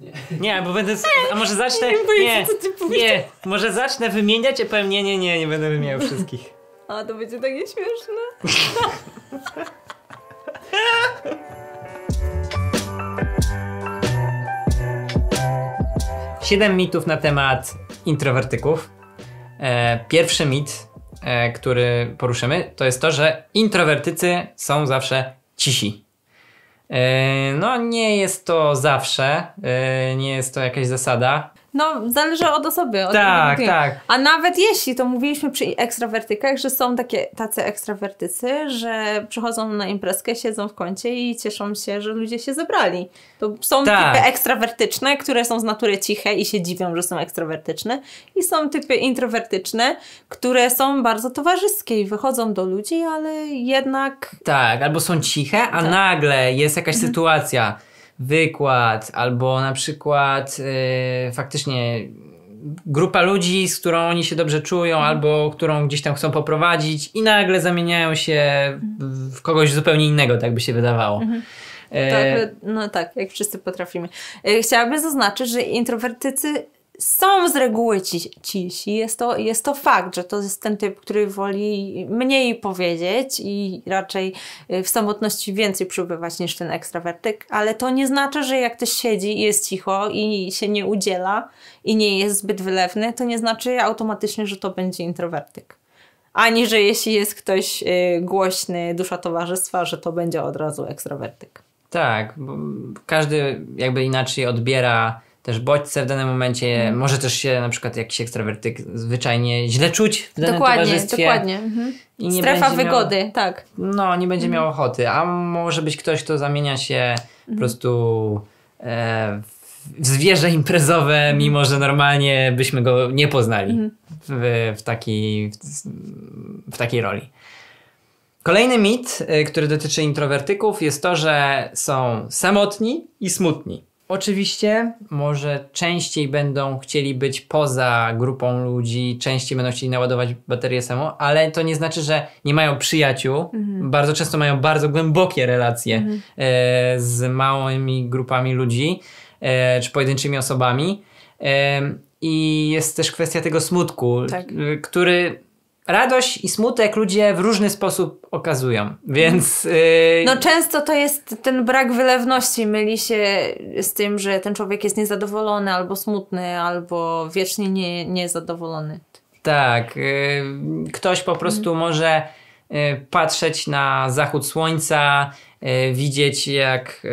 Nie. nie, bo będę. A może zacznę. Nie, nie, co ty nie, może zacznę wymieniać, a powiem nie, nie, nie, nie będę wymieniał wszystkich. A to będzie takie śmieszne. Siedem mitów na temat introwertyków. E, pierwszy mit, e, który poruszymy, to jest to, że introwertycy są zawsze cisi. E, no, nie jest to zawsze, e, nie jest to jakaś zasada. No, zależy od osoby. Od tak, tak. A nawet jeśli, to mówiliśmy przy ekstrawertykach, że są takie tacy ekstrawertycy, że przychodzą na imprezkę, siedzą w kącie i cieszą się, że ludzie się zebrali. To są tak. typy ekstrawertyczne, które są z natury ciche i się dziwią, że są ekstrawertyczne. I są typy introwertyczne, które są bardzo towarzyskie i wychodzą do ludzi, ale jednak... Tak, albo są ciche, a tak. nagle jest jakaś mhm. sytuacja wykład, albo na przykład yy, faktycznie grupa ludzi, z którą oni się dobrze czują, mhm. albo którą gdzieś tam chcą poprowadzić, i nagle zamieniają się mhm. w kogoś zupełnie innego, tak by się wydawało. Mhm. E, tak, no tak, jak wszyscy potrafimy. E, Chciałabym zaznaczyć, że introwertycy są z reguły cisi. Jest to, jest to fakt, że to jest ten typ, który woli mniej powiedzieć i raczej y, w samotności więcej przybywać niż ten ekstrawertyk, ale to nie znaczy, że jak ktoś siedzi i jest cicho i się nie udziela i nie jest zbyt wylewny, to nie znaczy automatycznie, że to będzie introwertyk. Ani, że jeśli jest ktoś y, głośny, dusza towarzystwa, że to będzie od razu ekstrawertyk. Tak, każdy jakby inaczej odbiera też bodźce w danym momencie, mm. może też się na przykład jakiś ekstrawertyk zwyczajnie źle czuć w danym dokładnie, towarzystwie. Dokładnie, mhm. Strefa wygody, miał, tak. No, nie będzie mm. miał ochoty, a może być ktoś, kto zamienia się mm. po mhm. prostu e, w zwierzę imprezowe, mhm. mimo że normalnie byśmy go nie poznali mhm. w, w, taki, w, w takiej roli. Kolejny mit, e, który dotyczy introwertyków, jest to, że są samotni i smutni. Oczywiście, może częściej będą chcieli być poza grupą ludzi, częściej będą chcieli naładować baterię samo, ale to nie znaczy, że nie mają przyjaciół. Mhm. Bardzo często mają bardzo głębokie relacje mhm. e, z małymi grupami ludzi e, czy pojedynczymi osobami. E, I jest też kwestia tego smutku, tak. który radość i smutek ludzie w różny sposób okazują, więc... Yy... No często to jest ten brak wylewności, myli się z tym, że ten człowiek jest niezadowolony albo smutny, albo wiecznie nie, niezadowolony. Tak, yy, ktoś po prostu mhm. może yy, patrzeć na zachód słońca, y, widzieć jak y,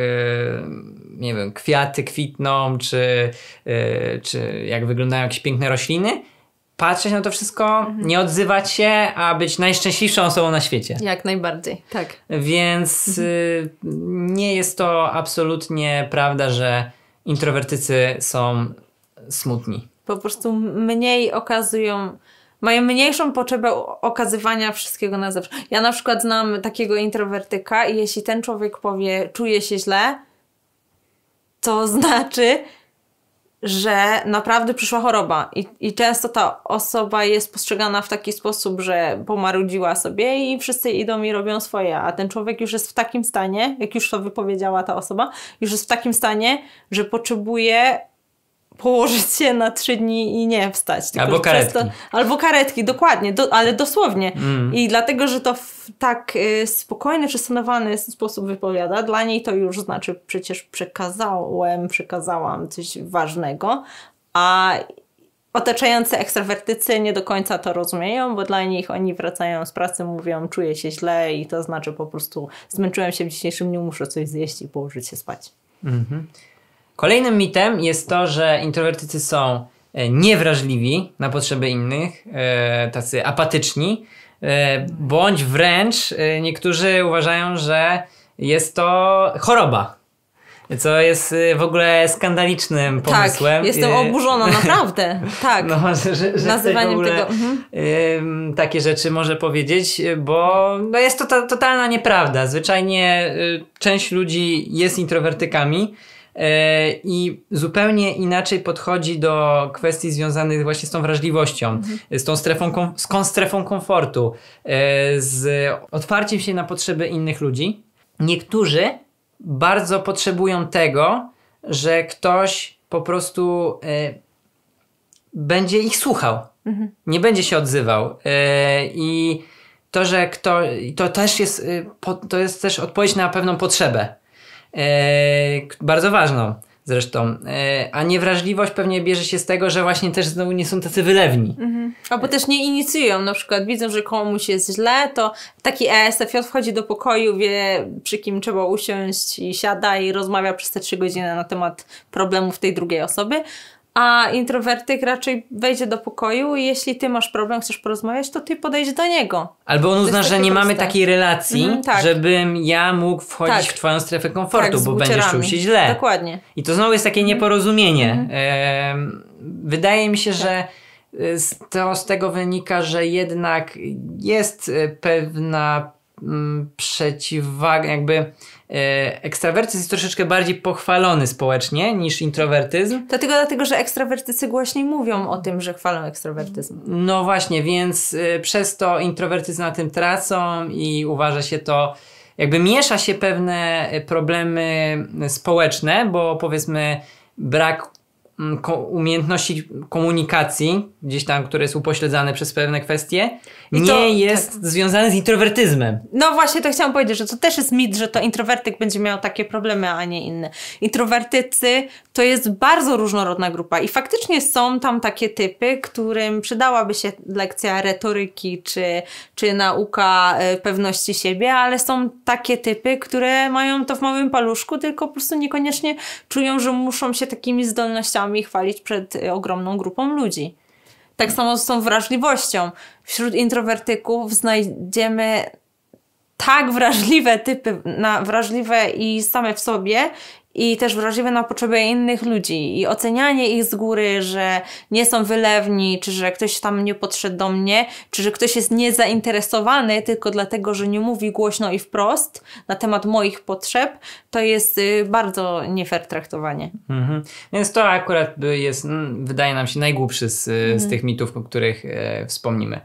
nie wiem, kwiaty kwitną, czy, y, czy jak wyglądają jakieś piękne rośliny, patrzeć na to wszystko, mhm. nie odzywać się, a być najszczęśliwszą osobą na świecie. Jak najbardziej, tak. Więc mhm. Y, nie jest to absolutnie prawda, że introwertycy są smutni. Po prostu mniej okazują mają mniejszą potrzebę okazywania wszystkiego na zawsze. Ja na przykład znam takiego introwertyka i jeśli ten człowiek powie, czuję się źle, to znaczy, że naprawdę przyszła choroba I, i często ta osoba jest postrzegana w taki sposób, że pomarudziła sobie i wszyscy idą i robią swoje, a ten człowiek już jest w takim stanie, jak już to wypowiedziała ta osoba, już jest w takim stanie, że potrzebuje położyć się na trzy dni i nie wstać. Tylko albo karetki. To, albo karetki, dokładnie, do, ale dosłownie. Mm. I dlatego, że to w tak y, spokojny, przestanowany sposób wypowiada, dla niej to już znaczy przecież przekazałem, przekazałam coś ważnego, a otaczające ekstrawertycy nie do końca to rozumieją, bo dla nich oni wracają z pracy, mówią czuję się źle i to znaczy po prostu zmęczyłem się w dzisiejszym dniu, muszę coś zjeść i położyć się spać. Mhm. Mm Kolejnym mitem jest to, że introwertycy są e, niewrażliwi na potrzeby innych, e, tacy apatyczni, e, bądź wręcz niektórzy uważają, że jest to choroba. Co jest w ogóle skandalicznym tak, pomysłem. Tak, jestem oburzona, naprawdę. Tak. No, że, że Nazywaniem tego. Mhm. Takie rzeczy może powiedzieć, bo no jest to ta, totalna nieprawda. Zwyczajnie część ludzi jest introwertykami E, i zupełnie inaczej podchodzi do kwestii związanych właśnie z tą wrażliwością, mhm. z tą strefą, z tą strefą komfortu, e, z otwarciem się na potrzeby innych ludzi. Niektórzy bardzo potrzebują tego, że ktoś po prostu e, będzie ich słuchał, mhm. nie będzie się odzywał. I to, że kto, to też jest, to jest też odpowiedź na pewną potrzebę. E, bardzo ważną zresztą. E, a niewrażliwość pewnie bierze się z tego, że właśnie też znowu nie są tacy wylewni. Mhm. Albo też nie inicjują, na przykład widzą, że komuś jest źle, to taki ESFJ wchodzi do pokoju, wie przy kim trzeba usiąść i siada i rozmawia przez te trzy godziny na temat problemów tej drugiej osoby, a introwertyk raczej wejdzie do pokoju i jeśli ty masz problem, chcesz porozmawiać, to ty podejdź do niego. Albo on uzna, że nie mamy takiej relacji, mm, tak. żebym ja mógł wchodzić tak. w twoją strefę komfortu, tak, bo będziesz czuł się źle. Dokładnie. I to znowu jest takie mhm. nieporozumienie. Mm. wydaje mi się, tak. że y, to z tego wynika, że jednak jest y, pewna mm, przeciwwaga, jakby E, ekstrawertyzm jest troszeczkę bardziej pochwalony społecznie niż introwertyzm. To tylko dlatego, że ekstrawertycy głośniej mówią o tym, że chwalą ekstrawertyzm. No właśnie, więc e, przez to introwertycy na tym tracą i uważa się to, jakby miesza się pewne problemy społeczne, bo powiedzmy brak Mm, umiejętności komunikacji, gdzieś tam, które jest upośledzane przez pewne kwestie, I nie to, tak. jest tak. związane z introwertyzmem. No właśnie to chciałam powiedzieć, że to też jest mit, że to introwertyk będzie miał takie problemy, a nie inne. Introwertycy to jest bardzo różnorodna grupa i faktycznie są tam takie typy, którym przydałaby się lekcja retoryki czy, czy nauka e, pewności siebie, ale są takie typy, które mają to w małym paluszku, tylko po prostu niekoniecznie czują, że muszą się takimi zdolnościami sami chwalić przed y, ogromną grupą ludzi. Tak samo z tą wrażliwością. Wśród introwertyków znajdziemy tak wrażliwe typy, na wrażliwe i same w sobie, i też wrażliwe na potrzeby innych ludzi i ocenianie ich z góry, że nie są wylewni, czy że ktoś tam nie podszedł do mnie, czy że ktoś jest niezainteresowany tylko dlatego, że nie mówi głośno i wprost na temat moich potrzeb, to jest y, bardzo nie fair traktowanie. Mhm. Więc to akurat jest, mm, wydaje nam się, najgłupszy y, z, mhm. tych mitów, o których e, wspomnimy.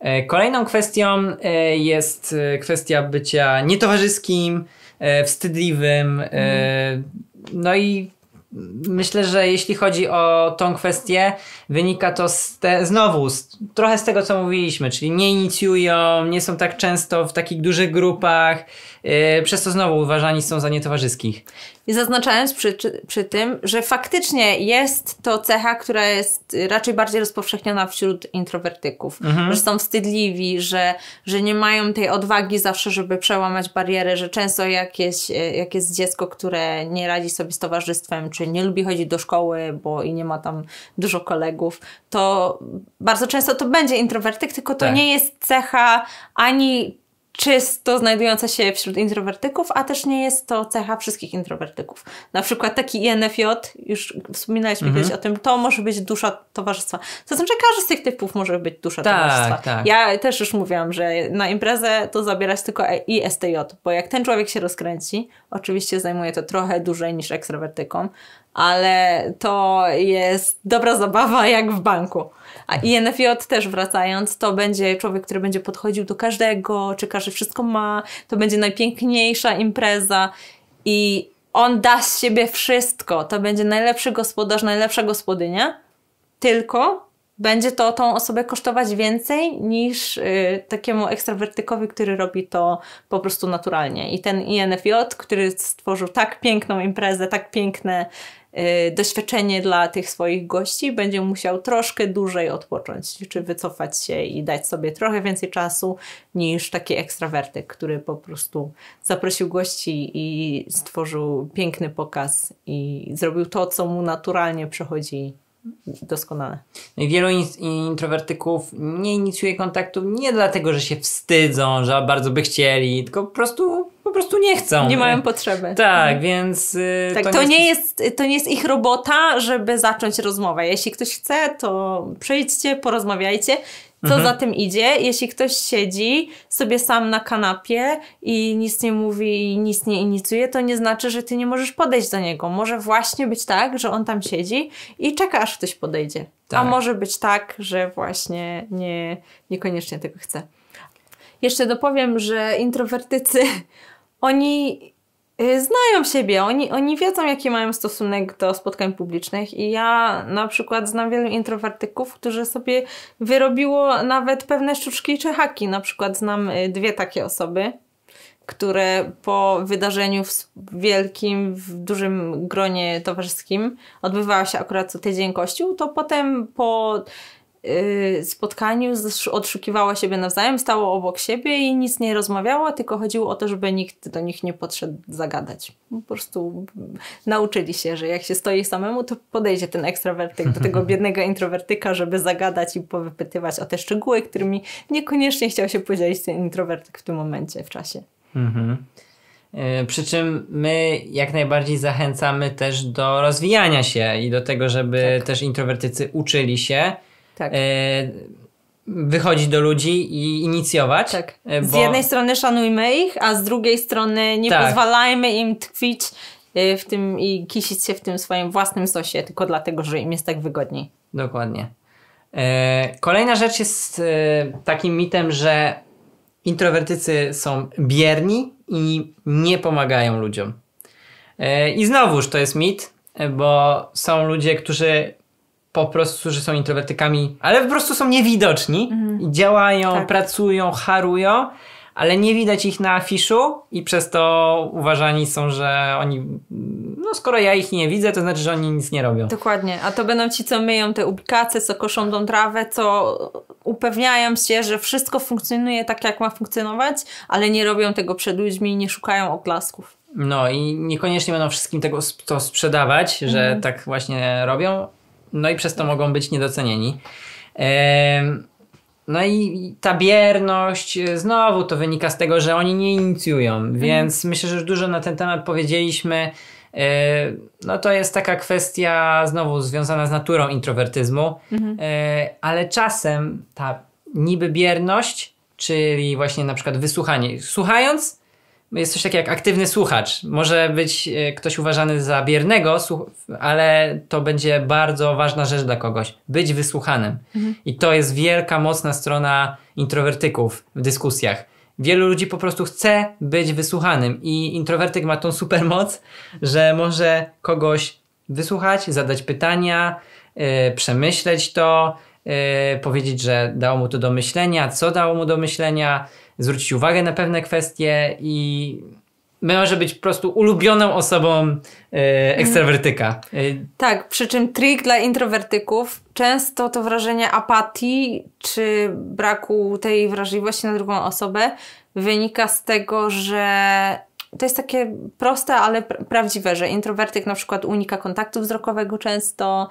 E, kolejną kwestią e, jest e, kwestia bycia nietowarzyskim, E, wstydliwym. Mm. No i Myślę, że jeśli chodzi o tą kwestię, wynika to z te, znowu z, trochę z tego, co mówiliśmy, czyli nie inicjują, nie są tak często w takich dużych grupach, yy, przez co znowu uważani są za nietowarzyskich. I zaznaczając przy, przy tym, że faktycznie jest to cecha, która jest raczej bardziej rozpowszechniona wśród introwertyków, mhm. że są wstydliwi, że, że nie mają tej odwagi zawsze, żeby przełamać barierę, że często jakieś, y, jak jest dziecko, które nie radzi sobie z towarzystwem, czy czy nie lubi chodzić do szkoły, bo i nie ma tam dużo kolegów, to bardzo często to będzie introwertyk, tylko to tak. nie jest cecha ani czysto znajdująca się wśród introwertyków, a też nie jest to cecha wszystkich introwertyków. Na przykład taki INFJ, już wspominaliśmy mhm. kiedyś o tym, to może być dusza towarzystwa. To znaczy każdy z tych typów może być dusza tak, towarzystwa. Tak. Ja też już mówiłam, że na imprezę to zabierać tylko ISTJ, bo jak ten człowiek się rozkręci, oczywiście zajmuje to trochę dłużej niż ekstrawertykom, ale to jest dobra zabawa jak w banku. A mhm. INFJ też wracając, to będzie człowiek, który będzie podchodził do każdego, czy każdy wszystko ma, to będzie najpiękniejsza impreza i on da z siebie wszystko. To będzie najlepszy gospodarz, najlepsza gospodynia, tylko będzie to tą osobę kosztować więcej niż y, takiemu ekstrawertykowi, który robi to po prostu naturalnie. I ten INFJ, który stworzył tak piękną imprezę, tak piękne Y, doświadczenie dla tych swoich gości, będzie musiał troszkę dłużej odpocząć, czy wycofać się i dać sobie trochę więcej czasu niż taki ekstrawertyk, który po prostu zaprosił gości i stworzył piękny pokaz i zrobił to, co mu naturalnie przychodzi doskonale. No wielu introwertyków nie inicjuje kontaktu nie dlatego, że się wstydzą, że bardzo by chcieli, tylko po prostu prostu nie chcą. Nie mają potrzeby. Tak, mhm. więc... Y, tak, to, to, nie jest, to nie jest ich robota, żeby zacząć rozmowę. Jeśli ktoś chce, to przyjdźcie, porozmawiajcie co mhm. za tym idzie, jeśli ktoś siedzi sobie sam na kanapie i nic nie mówi i nic nie inicjuje, to nie znaczy, że ty nie możesz podejść do niego. Może właśnie być tak, że on tam siedzi i czeka, aż ktoś podejdzie. Tak. A może być tak, że właśnie nie, niekoniecznie tego chce. Jeszcze dopowiem, że introwertycy oni y, znają siebie, oni, oni wiedzą, jaki mają stosunek do spotkań publicznych. I ja na przykład znam wielu introwertyków, którzy sobie wyrobiło nawet pewne sztuczki czy haki. Na przykład znam y, dwie takie osoby, które po wydarzeniu w wielkim, w dużym gronie towarzyskim odbywało się akurat tydzień kościół, to potem po Y, spotkaniu odszukiwała siebie nawzajem, stało obok siebie i nic nie rozmawiała, tylko chodziło o to, żeby nikt do nich nie podszedł zagadać. Po prostu nauczyli się, że jak się stoi samemu, to podejdzie ten ekstrawertyk do tego biednego introwertyka, żeby zagadać i powypytywać o te szczegóły, którymi niekoniecznie chciał się podzielić ten introwertyk w tym momencie, w czasie. Mhm. Y, przy czym my jak najbardziej zachęcamy też do rozwijania się i do tego, żeby tak. też introwertycy uczyli się, tak. E, wychodzić do ludzi i inicjować. Tak. E, z bo... jednej strony szanujmy ich, a z drugiej strony nie tak. pozwalajmy im tkwić e, w tym i kisić się w tym swoim własnym sosie, tylko dlatego, że im jest tak wygodniej. Dokładnie. Kolejna rzecz jest takim mitem, że introwertycy są bierni i nie pomagają ludziom. I znowuż to jest mit, bo są ludzie, którzy po prostu, że są introwertykami, ale po prostu są niewidoczni mhm. i działają, tak. pracują, harują, ale nie widać ich na afiszu i przez to uważani są, że oni, no skoro ja ich nie widzę, to znaczy, że oni nic nie robią. Dokładnie, a to będą ci, co myją te ubikacje, co koszą tą trawę, co upewniają się, że wszystko funkcjonuje tak, jak ma funkcjonować, ale nie robią tego przed ludźmi i nie szukają oklasków. No i niekoniecznie będą wszystkim tego to sprzedawać, że mhm. tak właśnie robią, no i przez to mogą być niedocenieni. No i ta bierność e, znowu to wynika z tego, że oni nie inicjują, mhm. więc myślę, że już dużo na ten temat powiedzieliśmy. E, no to jest taka kwestia znowu związana z naturą introwertyzmu, mhm. E, ale czasem ta niby bierność, czyli właśnie na przykład wysłuchanie, słuchając, jest coś takiego jak aktywny słuchacz. Może być e, ktoś uważany za biernego, ale to będzie bardzo ważna rzecz dla kogoś. Być wysłuchanym. Mhm. I to jest wielka, mocna strona introwertyków w dyskusjach. Wielu ludzi po prostu chce być wysłuchanym i introwertyk ma tą super moc, że może kogoś wysłuchać, zadać pytania, yy, przemyśleć to, yy, powiedzieć, że dało mu to do myślenia, co dało mu do myślenia, zwrócić uwagę na pewne kwestie i może być po prostu ulubioną osobą yy, ekstrawertyka. Yy. Tak, przy czym trik dla introwertyków często to wrażenie apatii czy braku tej wrażliwości na drugą osobę wynika z tego, że to jest takie proste, ale prawdziwe, że introwertyk na przykład unika kontaktu wzrokowego często,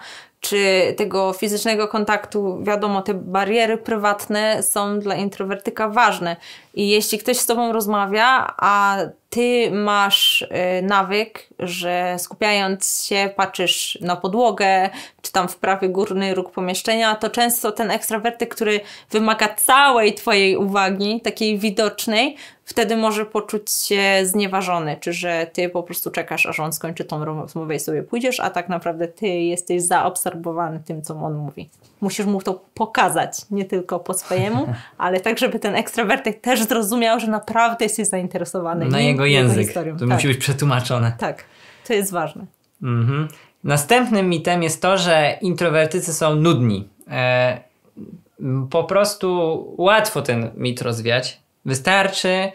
czy tego fizycznego kontaktu, wiadomo, te bariery prywatne są dla introwertyka ważne, i jeśli ktoś z tobą rozmawia, a ty masz y, nawyk, że skupiając się patrzysz na podłogę, czy tam w prawy górny róg pomieszczenia, to często ten ekstrawertyk, który wymaga całej twojej uwagi, takiej widocznej, wtedy może poczuć się znieważony, czy że ty po prostu czekasz, aż on skończy tą rozmowę i sobie pójdziesz, a tak naprawdę ty jesteś zaobserwowany tym, co on mówi. Musisz mu to pokazać, nie tylko po swojemu, ale tak, żeby ten ekstrawertyk też zrozumiał, że naprawdę jesteś zainteresowany. Na jego język. Historią. To tak. musi być przetłumaczone. Tak, to jest ważne. Mhm. Następnym mitem jest to, że introwertycy są nudni. E, po prostu łatwo ten mit rozwiać. Wystarczy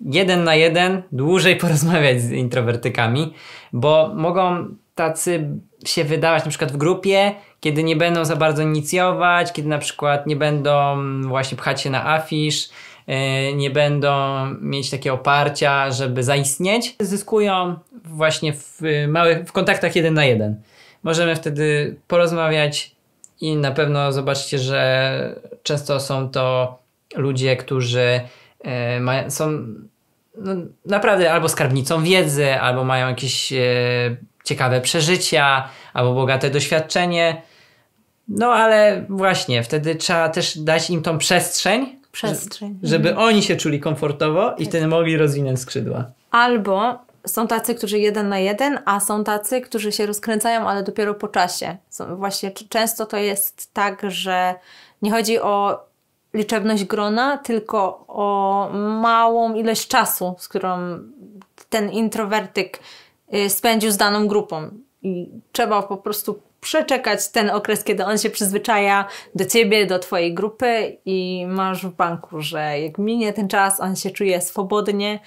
jeden na jeden dłużej porozmawiać z introwertykami, bo mogą tacy się wydawać na przykład w grupie, kiedy nie będą za bardzo inicjować, kiedy na przykład nie będą właśnie pchać się na afisz, E, nie będą mieć takiego oparcia, żeby zaistnieć, zyskują właśnie w y, małych, w kontaktach jeden na jeden. Możemy wtedy porozmawiać i na pewno zobaczcie, że często są to ludzie, którzy e, są no, naprawdę albo skarbnicą wiedzy, albo mają jakieś e, ciekawe przeżycia, albo bogate doświadczenie. No ale właśnie, wtedy trzeba też dać im tą przestrzeń, przestrzeń. Że, żeby oni się czuli komfortowo i tak. wtedy mogli rozwinąć skrzydła. Albo są tacy, którzy jeden na jeden, a są tacy, którzy się rozkręcają, ale dopiero po czasie. Są, właśnie często to jest tak, że nie chodzi o liczebność grona, tylko o małą ilość czasu, z którą ten introwertyk y, spędził z daną grupą. I trzeba po prostu przeczekać ten okres, kiedy on się przyzwyczaja do ciebie, do twojej grupy i masz w banku, że jak minie ten czas, on się czuje swobodnie,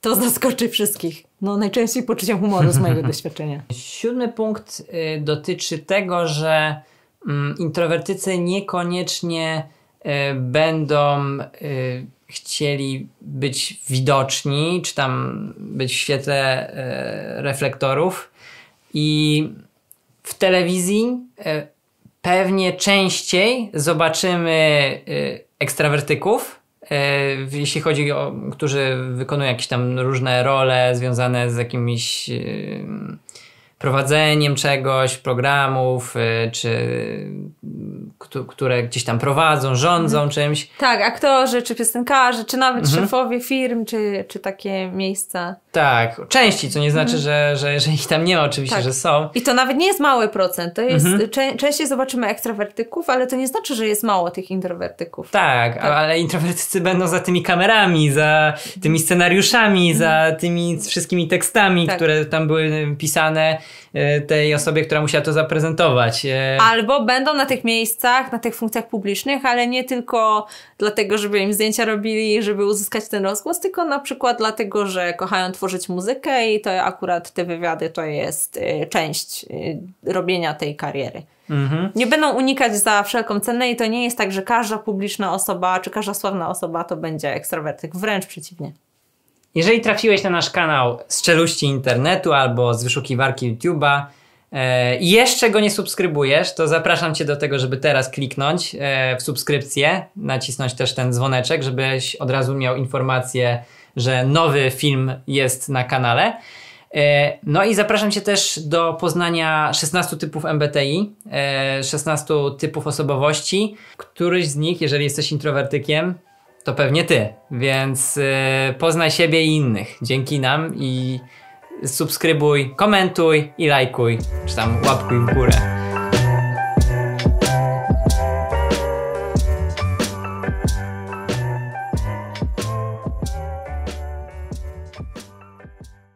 to zaskoczy wszystkich. No, najczęściej poczuciem humoru z mojego doświadczenia. Siódmy punkt y, dotyczy tego, że y, introwertycy niekoniecznie y, będą y, chcieli być widoczni, czy tam być w świetle y, reflektorów. I w telewizji e, pewnie częściej zobaczymy e, ekstrawertyków, e, jeśli chodzi o, którzy wykonują jakieś tam różne role związane z jakimiś prowadzeniem czegoś, programów, czy które gdzieś tam prowadzą, rządzą mhm. czymś. Tak, aktorzy, czy piosenkarze, czy nawet mhm. szefowie firm, czy, czy takie miejsca tak, części, co nie znaczy, mhm. że, że, że ich tam nie ma, oczywiście, tak. że są. I to nawet nie jest mały procent. To jest, mhm. częściej zobaczymy ekstrawertyków, ale to nie znaczy, że jest mało tych introwertyków. Tak, tak. ale introwertycy będą za tymi kamerami, za tymi scenariuszami, mhm. za tymi wszystkimi tekstami, tak. które tam były pisane e, tej osobie, która musiała to zaprezentować. E. Albo będą na tych miejscach, na tych funkcjach publicznych, ale nie tylko dlatego, żeby im zdjęcia robili, żeby uzyskać ten rozgłos, tylko na przykład dlatego, że kochają twój tworzyć muzykę i to akurat te wywiady to jest y, część y, robienia tej kariery. Mhm. Nie będą unikać za wszelką cenę i to nie jest tak, że każda publiczna osoba czy każda sławna osoba to będzie ekstrawertyk, wręcz przeciwnie. Jeżeli trafiłeś na nasz kanał z czeluści internetu albo z wyszukiwarki YouTube'a, e, i jeszcze go nie subskrybujesz, to zapraszam Cię do tego, żeby teraz kliknąć e, w subskrypcję, nacisnąć też ten dzwoneczek, żebyś od razu miał informację że nowy film jest na kanale. E, no i zapraszam Cię też do poznania 16 typów MBTI, 16 e, typów osobowości. Któryś z nich, jeżeli jesteś introwertykiem, to pewnie Ty, więc e, poznaj siebie i innych dzięki nam i subskrybuj, komentuj i lajkuj, czy tam łapkuj w górę.